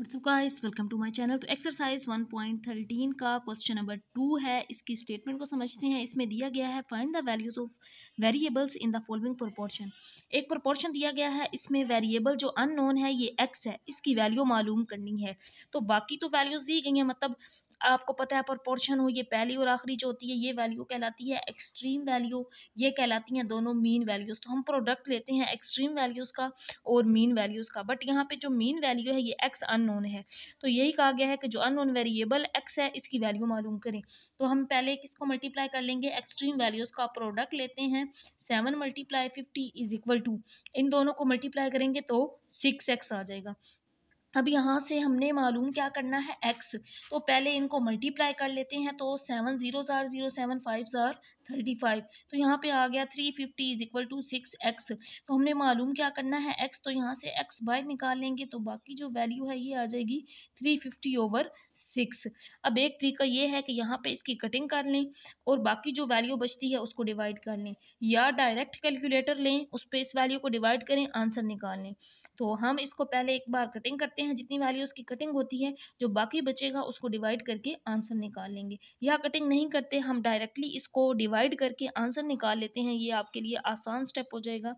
WhatsApp इस welcome to my channel तो exercise 1.13 का क्वेश्चन नंबर टू है इसकी स्टेटमेंट को समझते हैं इसमें दिया गया है find the values of variables in the following proportion एक प्रोपोर्शन दिया गया है इसमें वेरिएबल जो अननोन है ये एक्स है इसकी वैल्यू मालूम करनी है तो बाकी तो वैल्यूज़ दी गई हैं मतलब आपको पता है प्रपोर्शन हो ये पहली और आखिरी जो होती है ये वैल्यू कहलाती है एक्सट्रीम वैल्यू ये कहलाती हैं दोनों मीन वैल्यूज़ तो हम प्रोडक्ट लेते हैं एक्सट्रीम वैल्यूज़ का और मीन वैल्यूज़ का बट यहाँ पे जो मीन वैल्यू है ये एक्स अननोन है तो यही कहा गया है कि जो अननोन वेरिएबल एक्स है इसकी वैल्यू मालूम करें तो हम पहले किसको मल्टीप्लाई कर लेंगे एक्सट्रीम वैल्यूज़ का प्रोडक्ट लेते हैं seven multiply fifty is equal to इन दोनों को मल्टीप्लाई करेंगे तो सिक्स एक्स आ जाएगा अब यहाँ से हमने मालूम क्या करना है एक्स तो पहले इनको मल्टीप्लाई कर लेते हैं तो seven zero are zero seven five are thirty five तो यहाँ पे आ गया three fifty is equal to six x तो हमने मालूम क्या करना है एक्स तो यहाँ से एक्स निकाल लेंगे तो बाकी जो वैल्यू है ये आ जाएगी थ्री फिफ्टी ओवर सिक्स अब एक तरीका ये है कि यहाँ पे इसकी कटिंग कर लें और बाकी जो वैल्यू बचती है उसको डिवाइड कर लें या डायरेक्ट कैलकुलेटर लें उस पर इस वैल्यू को डिवाइड करें आंसर निकाल लें तो हम इसको पहले एक बार कटिंग करते हैं जितनी वैल्यू उसकी कटिंग होती है जो बाकी बचेगा उसको डिवाइड करके आंसर निकाल लेंगे या कटिंग नहीं करते हम डायरेक्टली इसको डिवाइड करके आंसर निकाल लेते हैं ये आपके लिए आसान स्टेप हो जाएगा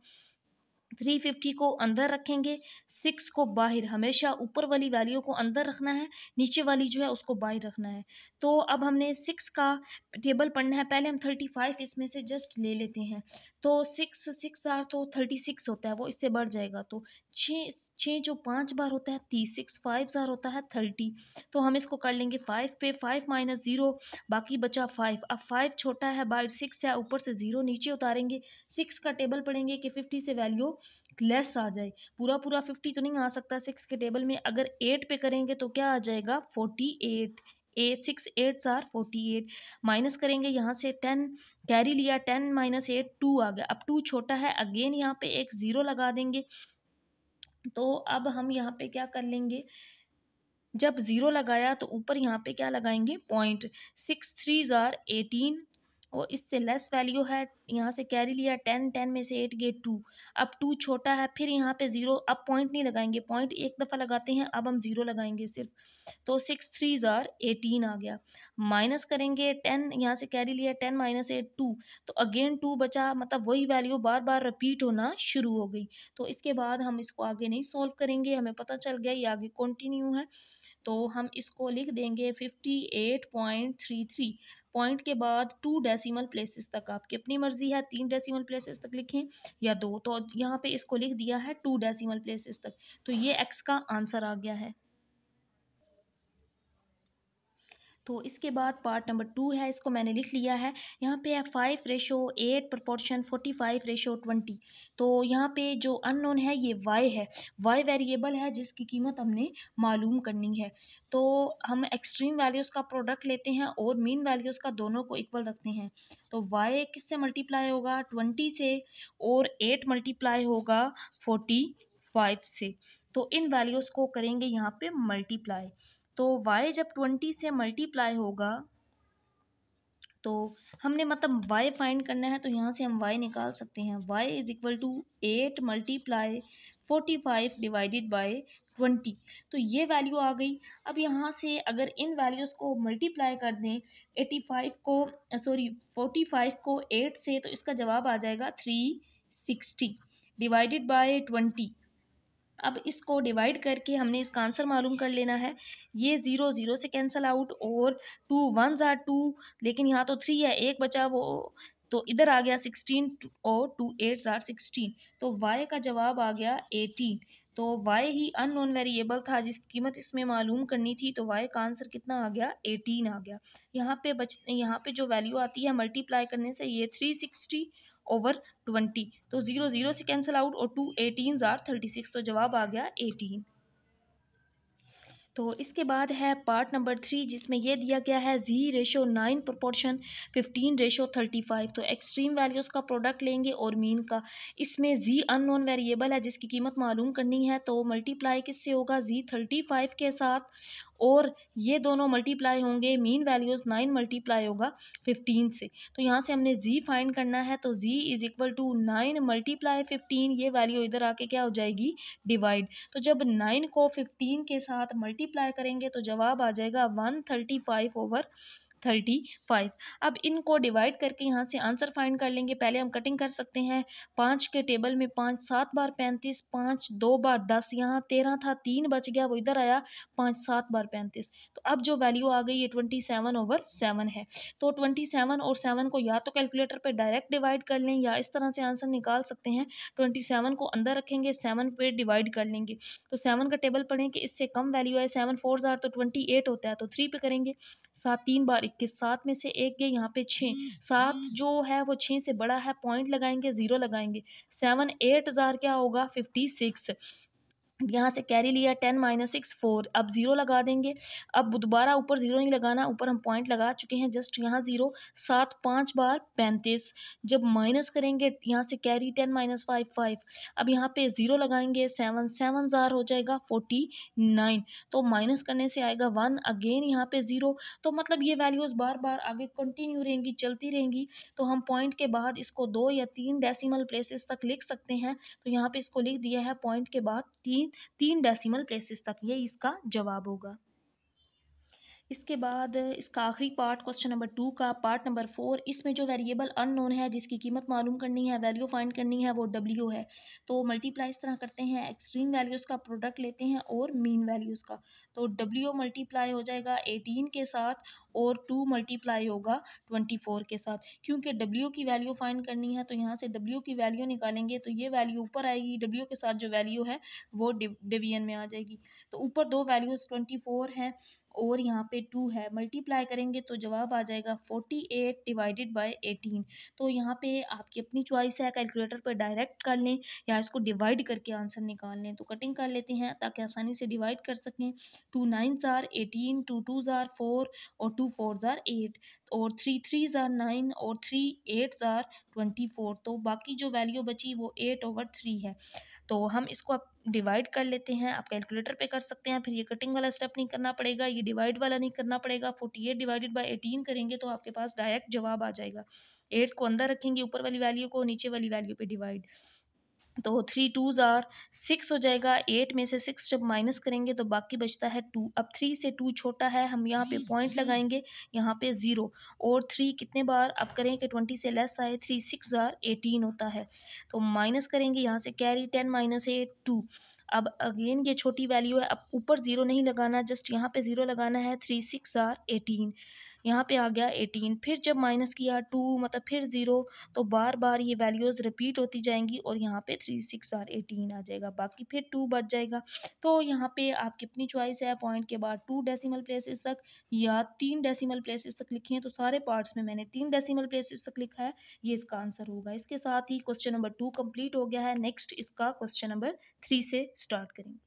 थ्री फिफ्टी को अंदर रखेंगे सिक्स को बाहर हमेशा ऊपर वाली वैल्यू को अंदर रखना है नीचे वाली जो है उसको बाहर रखना है तो अब हमने सिक्स का टेबल पढ़ना है पहले हम थर्टी फाइव इसमें से जस्ट ले लेते हैं तो सिक्स सिक्स आर तो थर्टी सिक्स होता है वो इससे बढ़ जाएगा तो छः छः जो पाँच बार होता है तीस सिक्स फाइव ज़ार होता है थर्टी तो हम इसको कर लेंगे फाइव पे फाइव माइनस ज़ीरो बाकी बचा फाइव अब फाइव छोटा है बाइट सिक्स है ऊपर से ज़ीरो नीचे उतारेंगे सिक्स का टेबल पढ़ेंगे कि फिफ्टी से वैल्यू लेस आ जाए पूरा पूरा फिफ्टी तो नहीं आ सकता सिक्स के टेबल में अगर एट पे करेंगे तो क्या आ जाएगा forty eight eight six eight are forty eight minus करेंगे यहाँ से टेन कैरी लिया टेन माइनस एट टू आ गया अब टू छोटा है अगेन यहाँ पे एक ज़ीरो लगा देंगे तो अब हम यहाँ पे क्या कर लेंगे जब ज़ीरो लगाया तो ऊपर यहाँ पे क्या लगाएंगे point six three are eighteen और इससे लेस वैल्यू है यहाँ से कैरी लिया टेन टेन में से एट गए टू अब टू छोटा है फिर यहाँ पे ज़ीरो अब पॉइंट नहीं लगाएंगे पॉइंट एक दफ़ा लगाते हैं अब हम ज़ीरो लगाएंगे सिर्फ तो सिक्स थ्री ज़ार एटीन आ गया माइनस करेंगे टेन यहाँ से कैरी लिया टेन माइनस एट टू तो अगेन टू बचा मतलब वही वैल्यू बार बार रिपीट होना शुरू हो गई तो इसके बाद हम इसको आगे नहीं सॉल्व करेंगे हमें पता चल गया ये आगे कॉन्टिन्यू है तो हम इसको लिख देंगे fifty eight point three three point के बाद टू डेसिमल प्लेसेस तक आपकी अपनी मर्जी है तीन डेसिमल प्लेसेस तक लिखें या दो तो यहाँ पे इसको लिख दिया है टू डेसिमल प्लेसेस तक तो ये एक्स का आंसर आ गया है तो इसके बाद पार्ट नंबर टू है इसको मैंने लिख लिया है यहाँ पे है five ratio eight proportion forty five ratio twenty तो यहाँ पे जो अननोन है ये वाई है वाई वेरिएबल है जिसकी कीमत हमने मालूम करनी है तो हम एक्सट्रीम वैल्यूज़ का प्रोडक्ट लेते हैं और मीन वैल्यूज़ का दोनों को इक्वल रखते हैं तो वाई किससे मल्टीप्लाई होगा ट्वेंटी से और एट मल्टीप्लाई होगा फोर्टी फाइव से तो इन वैल्यूज़ को करेंगे यहाँ पे मल्टीप्लाई तो y जब ट्वेंटी से मल्टीप्लाई होगा तो हमने मतलब y फाइंड करना है तो यहाँ से हम y निकाल सकते हैं y is equal to eight multiply forty five divided by twenty तो ये वैल्यू आ गई अब यहाँ से अगर इन वैल्यूज़ को मल्टीप्लाई कर दें एटी फाइव को सॉरी फोर्टी फाइव को एट से तो इसका जवाब आ जाएगा three sixty divided by twenty अब इसको डिवाइड करके हमने इसका आंसर मालूम कर लेना है ये ज़ीरो ज़ीरो से कैंसिल आउट और टू वन ज़ार टू लेकिन यहाँ तो थ्री है एक बचा वो तो इधर आ गया सिक्सटीन और टू एट ज़ार सिक्सटीन तो वाई का जवाब आ गया एटीन तो वाई ही अननोन वेरिएबल था जिसकी कीमत इसमें मालूम करनी थी तो वाई का आंसर कितना आ गया एटीन आ गया यहाँ पे बच यहाँ पे जो वैल्यू आती है मल्टीप्लाई करने से ये थ्री सिक्सटी ओवर ट्वेंटी तो ज़ीरो ज़ीरो से कैंसिल आउट और two eighteen are thirty six तो जवाब आ गया एटीन तो इसके बाद है पार्ट नंबर थ्री जिसमें यह दिया गया है g ratio nine proportion fifteen ratio thirty five तो एक्सट्रीम वैल्यूज़ का प्रोडक्ट लेंगे और मीन का इसमें जी अननोन वेरिएबल है जिसकी कीमत मालूम करनी है तो मल्टीप्लाई किससे होगा जी थर्टी फाइव के साथ और ये दोनों मल्टीप्लाई होंगे मीन वैल्यूज़ नाइन मल्टीप्लाई होगा फिफ्टीन से तो यहाँ से हमने जी फाइंड करना है तो g is equal to nine multiply fifteen ये वैल्यू इधर आके क्या हो जाएगी डिवाइड तो जब नाइन को फिफ्टीन के साथ मल्टीप्लाई करेंगे तो जवाब आ जाएगा one thirty five over thirty five अब इनको डिवाइड करके यहाँ से आंसर फाइंड कर लेंगे पहले हम कटिंग कर सकते हैं पाँच के टेबल में पाँच सात बार पैंतीस पाँच दो बार दस यहाँ तेरह था तीन बच गया वो इधर आया पाँच सात बार पैंतीस तो अब जो वैल्यू आ गई ये ट्वेंटी सेवन ओवर सेवन है तो ट्वेंटी सेवन और सेवन को या तो कैलकुलेटर पर डायरेक्ट डिवाइड कर लें या इस तरह से आंसर निकाल सकते हैं ट्वेंटी सेवन को अंदर रखेंगे सेवन पे डिवाइड कर लेंगे तो सेवन का टेबल पढ़ें कि इससे कम वैल्यू है सेवन फोर ज़ार तो ट्वेंटी एट होता है तो थ्री पे करेंगे सात तीन बार इक्कीस सात में से एक गए यहाँ पे छः हम्म, सात हम्म। जो है वो छः से बड़ा है पॉइंट लगाएंगे ज़ीरो लगाएंगे सेवन एट हज़ार क्या होगा फिफ्टी सिक्स यहाँ से कैरी लिया टेन माइनस सिक्स फोर अब ज़ीरो लगा देंगे अब दोबारा ऊपर ज़ीरो नहीं लगाना ऊपर हम पॉइंट लगा चुके हैं जस्ट यहाँ ज़ीरो सात पाँच बार पैंतीस जब माइनस करेंगे यहाँ से carry ten minus five five अब यहाँ पे ज़ीरो लगाएंगे सेवन सेवन ज़ार हो जाएगा फोर्टी नाइन तो माइनस करने से आएगा वन अगेन यहाँ पे ज़ीरो तो मतलब ये वैल्यूज़ बार बार आगे कंटिन्यू रहेंगी चलती रहेंगी तो हम पॉइंट के बाद इसको दो या तीन डेसीमल प्लेसेस तक लिख सकते हैं तो यहाँ पर इसको लिख दिया है पॉइंट के बाद तीन यानी तीन डेसिमल प्लेसेस तक ये इसका जवाब होगा इसके बाद इसका आखिरी पार्ट क्वेश्चन नंबर टू का पार्ट नंबर फोर इसमें जो वेरिएबल अननोन है जिसकी कीमत मालूम करनी है वैल्यू फाइंड करनी है वो डब्ल्यू है तो मल्टीप्लाई इस तरह करते हैं एक्सट्रीम वैल्यूज़ का प्रोडक्ट लेते हैं और मीन वैल्यूज़ का तो डब्ल्यू मल्टीप्लाई हो जाएगा एटीन के साथ और टू मल्टीप्लाई होगा ट्वेंटी फोर के साथ क्योंकि डब्ल्यू की वैल्यू फाइंड करनी है तो यहाँ से डब्ल्यू की वैल्यू निकालेंगे तो ये वैल्यू ऊपर आएगी डब्ल्यू के साथ जो वैल्यू है वो डिवीजन में आ जाएगी तो ऊपर दो वैल्यूज़ ट्वेंटी फोर हैं और यहाँ पे टू है मल्टीप्लाई करेंगे तो जवाब आ जाएगा forty eight divided by eighteen तो यहाँ पे आपकी अपनी चॉइस है कैलकुलेटर पर डायरेक्ट कर लें या इसको डिवाइड करके आंसर निकाल लें तो कटिंग कर लेते हैं ताकि आसानी से डिवाइड कर सकें two nine are eighteen two two are four और two two four are eight और थ्री थ्री जार नाइन और three eight are twenty four तो बाकी जो वैल्यू बची वो एट ओवर थ्री है तो हम इसको आप डिवाइड कर लेते हैं आप कैलकुलेटर पे कर सकते हैं फिर ये कटिंग वाला स्टेप नहीं करना पड़ेगा ये डिवाइड वाला नहीं करना पड़ेगा forty eight divided by eighteen करेंगे तो आपके पास डायरेक्ट जवाब आ जाएगा एट को अंदर रखेंगे ऊपर वाली वैल्यू को नीचे वाली वैल्यू पे डिवाइड तो थ्री टू ज़ार सिक्स हो जाएगा एट में से सिक्स जब माइनस करेंगे तो बाकी बचता है टू अब थ्री से टू छोटा है हम यहाँ पे पॉइंट लगाएंगे यहाँ पे ज़ीरो और थ्री कितने बार अब करें कि ट्वेंटी से लेस आए थ्री सिक्स ज़ार एटीन होता है तो माइनस करेंगे यहाँ से carry ten minus eight two अब अगेन ये छोटी वैल्यू है अब ऊपर ज़ीरो नहीं लगाना जस्ट यहाँ पर ज़ीरो लगाना है थ्री सिक्स ज़ार एटीन यहाँ पे आ गया एटीन फिर जब माइनस किया टू मतलब फिर ज़ीरो तो बार बार ये वैल्यूज़ रिपीट होती जाएंगी और यहाँ पे थ्री सिक्स आर एटीन आ जाएगा बाकी फिर टू बढ़ जाएगा तो यहाँ पे आप कितनी चॉइस है पॉइंट के बाद टू डेसिमल प्लेसेस तक या तीन डेसिमल प्लेसेस तक लिखे हैं तो सारे पार्ट्स में मैंने तीन डेसीमल प्लेसेस तक लिखा है ये इसका आंसर होगा इसके साथ ही क्वेश्चन नंबर टू कम्प्लीट हो गया है नेक्स्ट इसका क्वेश्चन नंबर थ्री से स्टार्ट करेंगे